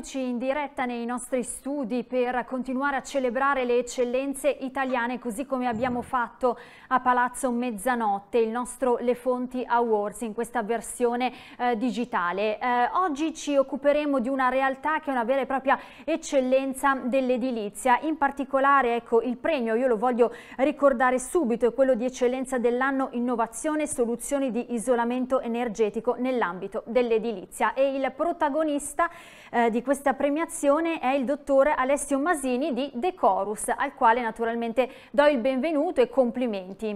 Eccoci in diretta nei nostri studi per continuare a celebrare le eccellenze italiane così come abbiamo fatto a Palazzo Mezzanotte, il nostro Le Fonti Awards in questa versione eh, digitale. Eh, oggi ci occuperemo di una realtà che è una vera e propria eccellenza dell'edilizia, in particolare ecco, il premio, io lo voglio ricordare subito, è quello di eccellenza dell'anno innovazione e soluzioni di isolamento energetico nell'ambito dell'edilizia e il protagonista eh, di questa premiazione è il dottor Alessio Masini di Decorus, al quale naturalmente do il benvenuto e complimenti.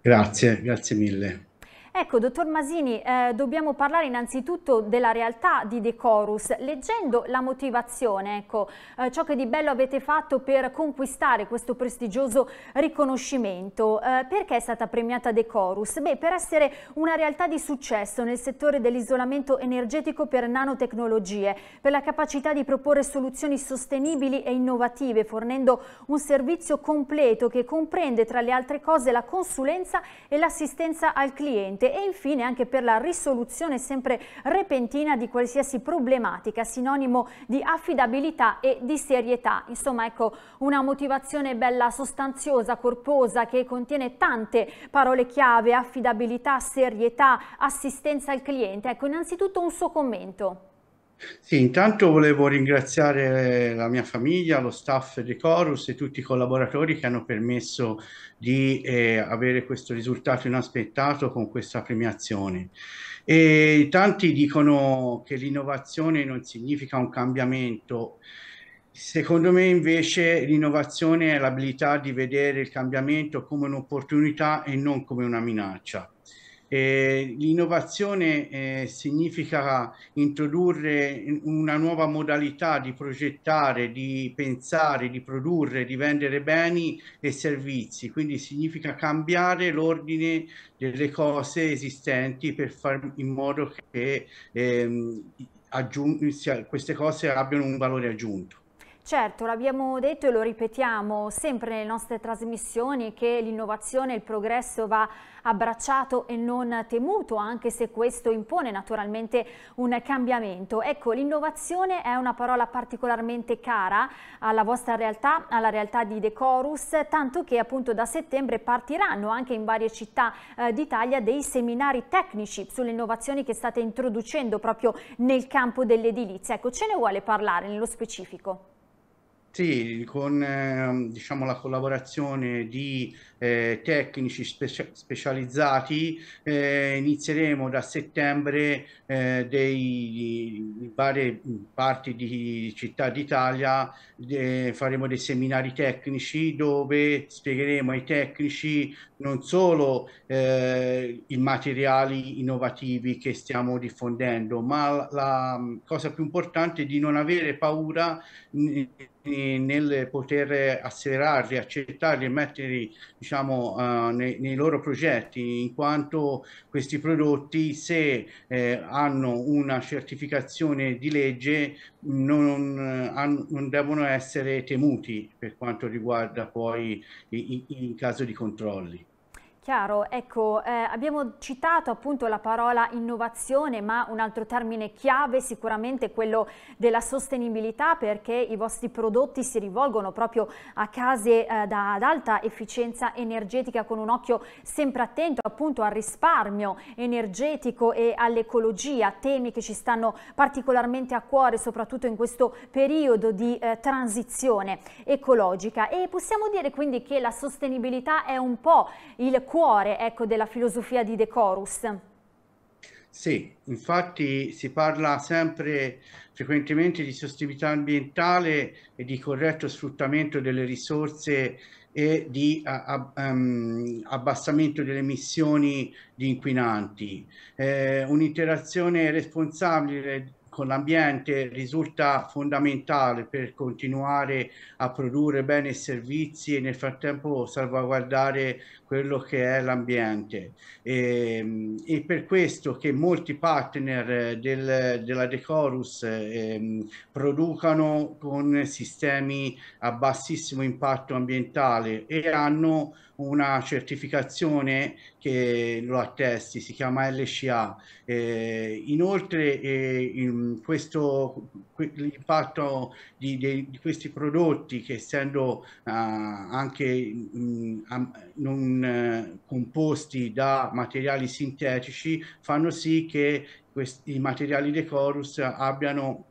Grazie, grazie mille. Ecco, dottor Masini, eh, dobbiamo parlare innanzitutto della realtà di Decorus. Leggendo la motivazione, ecco, eh, ciò che di bello avete fatto per conquistare questo prestigioso riconoscimento, eh, perché è stata premiata Decorus? Beh, per essere una realtà di successo nel settore dell'isolamento energetico per nanotecnologie, per la capacità di proporre soluzioni sostenibili e innovative, fornendo un servizio completo che comprende tra le altre cose la consulenza e l'assistenza al cliente ambiente e infine anche per la risoluzione sempre repentina di qualsiasi problematica, sinonimo di affidabilità e di serietà. Insomma, ecco, una motivazione bella sostanziosa, corposa, che contiene tante parole chiave, affidabilità, serietà, assistenza al cliente. Ecco, innanzitutto un suo commento. Sì, intanto volevo ringraziare la mia famiglia, lo staff di Corus e tutti i collaboratori che hanno permesso di eh, avere questo risultato inaspettato con questa premiazione. E tanti dicono che l'innovazione non significa un cambiamento. Secondo me invece l'innovazione è l'abilità di vedere il cambiamento come un'opportunità e non come una minaccia. Eh, l'innovazione eh, significa introdurre una nuova modalità di progettare, di pensare, di produrre, di vendere beni e servizi, quindi significa cambiare l'ordine delle cose esistenti per fare in modo che ehm, cioè queste cose abbiano un valore aggiunto. Certo, l'abbiamo detto e lo ripetiamo sempre nelle nostre trasmissioni che l'innovazione e il progresso va abbracciato e non temuto, anche se questo impone naturalmente un cambiamento. Ecco, l'innovazione è una parola particolarmente cara alla vostra realtà, alla realtà di Decorus, tanto che appunto da settembre partiranno anche in varie città eh, d'Italia dei seminari tecnici sulle innovazioni che state introducendo proprio nel campo dell'edilizia. Ecco, ce ne vuole parlare nello specifico? Sì, con ehm, diciamo, la collaborazione di eh, tecnici specia- specializzati eh, inizieremo da settembre eh, dei, di varie parti di città d'Italia, de- faremo dei seminari tecnici dove spiegheremo ai tecnici non solo eh, i materiali innovativi che stiamo diffondendo, ma la, la cosa più importante è di non avere paura. N- nel poter accelerarli, accettarli e metterli diciamo, uh, eh, nei, nei, loro progetti, in quanto questi prodotti, se eh, hanno una certificazione di legge, non, uh, non, devono essere temuti per quanto riguarda poi in, in caso di controlli. Chiaro, ecco, eh, abbiamo citato appunto la parola innovazione, ma un altro termine chiave è sicuramente quello della sostenibilità perché i vostri prodotti si rivolgono proprio a case eh, da, ad alta efficienza energetica con un occhio sempre attento appunto al risparmio energetico e all'ecologia, temi che ci stanno particolarmente a cuore soprattutto in questo periodo di eh, transizione ecologica e possiamo dire quindi che la sostenibilità è un po' il cuore ecco, della filosofia di Decorus. Sì, infatti si parla sempre frequentemente di sostenibilità ambientale e di corretto sfruttamento delle risorse e di ehm, abbassamento delle emissioni di inquinanti. Eh, Un'interazione responsabile con l'ambiente risulta fondamentale per continuare a produrre bene i servizi e nel frattempo salvaguardare quello che è l'ambiente. E, ehm, e, per questo che molti partner eh, del, della Decorus eh, producano con sistemi a bassissimo impatto ambientale e hanno una certificazione che lo attesti, si chiama LCA. Eh, inoltre eh, in questo, l'impatto di, di, di, questi prodotti che essendo ah, mm, eh, anche mh, non composti da materiali sintetici fanno sì che questi, i materiali decorus abbiano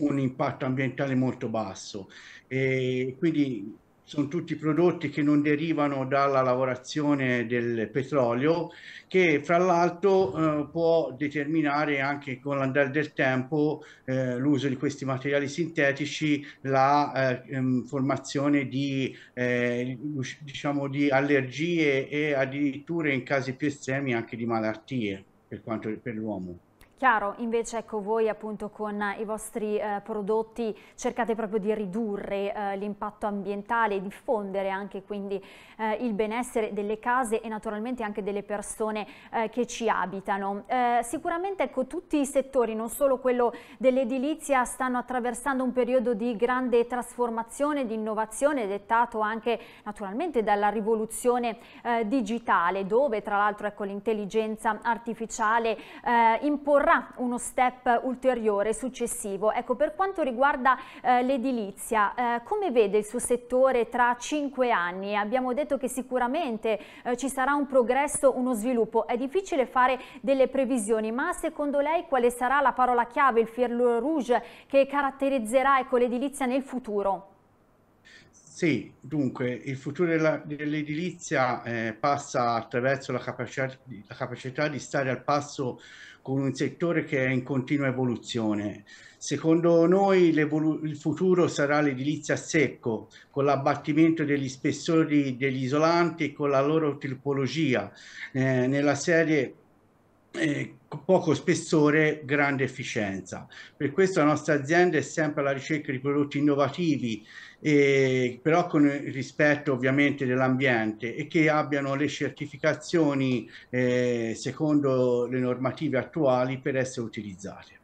un impatto ambientale molto basso e quindi sono tutti prodotti che non derivano dalla lavorazione del petrolio, che fra l'altro eh, può determinare anche con l'andare del tempo eh, l'uso di questi materiali sintetici la eh, ehm, formazione di, eh, diciamo di allergie e addirittura in casi più estremi anche di malattie per, per l'uomo. Chiaro, invece ecco voi appunto con eh, i vostri eh, prodotti cercate proprio di ridurre eh, l'impatto ambientale e diffondere anche quindi eh, il benessere delle case e naturalmente anche delle persone eh, che ci abitano. Eh, sicuramente ecco tutti i settori, non solo quello dell'edilizia, stanno attraversando un periodo di grande trasformazione, di innovazione dettato anche naturalmente dalla rivoluzione digitale dove tra l'altro ecco l'intelligenza artificiale imporrà avrà uno step ulteriore successivo. Ecco, per quanto riguarda eh, l'edilizia, eh, come vede il suo settore tra cinque anni? Abbiamo detto che sicuramente eh, ci sarà un progresso, uno sviluppo. È difficile fare delle previsioni, ma secondo lei quale sarà la parola chiave, il fil rouge che caratterizzerà ecco, l'edilizia nel futuro? Sì, dunque il futuro dell'edilizia eh, passa attraverso la capacità, la capacità, di stare al passo con un settore che è in continua evoluzione. Secondo noi il futuro sarà l'edilizia a secco, con l'abbattimento degli spessori degli isolanti e con la loro tipologia. Eh, nella serie eh, poco spessore, grande efficienza. Per questo la nostra azienda è sempre alla ricerca di prodotti innovativi, eh, però con il rispetto ovviamente dell'ambiente e che abbiano le certificazioni eh, secondo le normative attuali per essere utilizzate.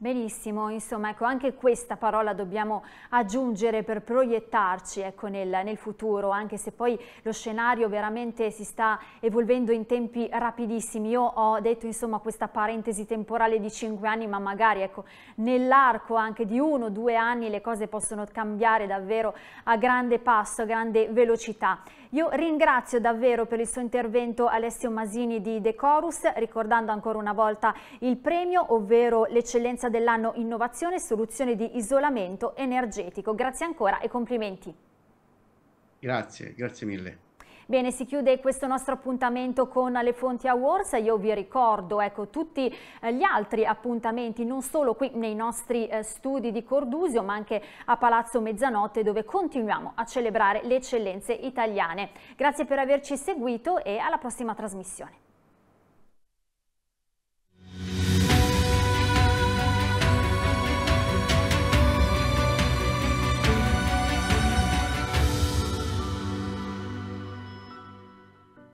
Benissimo, insomma ecco, anche questa parola dobbiamo aggiungere per proiettarci ecco, nel, nel, futuro, anche se poi lo scenario veramente si sta evolvendo in tempi rapidissimi. Io ho detto insomma questa parentesi temporale di 5 anni, ma magari ecco, nell'arco anche di o due anni le cose possono cambiare davvero a grande passo, a grande velocità. Io ringrazio davvero per il suo intervento Alessio Masini di Decorus, ricordando ancora una volta il premio, ovvero l'eccellenza dell'anno innovazione e soluzioni di isolamento energetico. Grazie ancora e complimenti. Grazie, grazie mille. Bene, si chiude questo nostro appuntamento con le Fonti Awards. Io vi ricordo ecco, tutti eh, gli altri appuntamenti, non solo qui nei nostri eh, studi di Cordusio, ma anche a Palazzo Mezzanotte, dove continuiamo a celebrare le eccellenze italiane. Grazie per averci seguito e alla prossima trasmissione.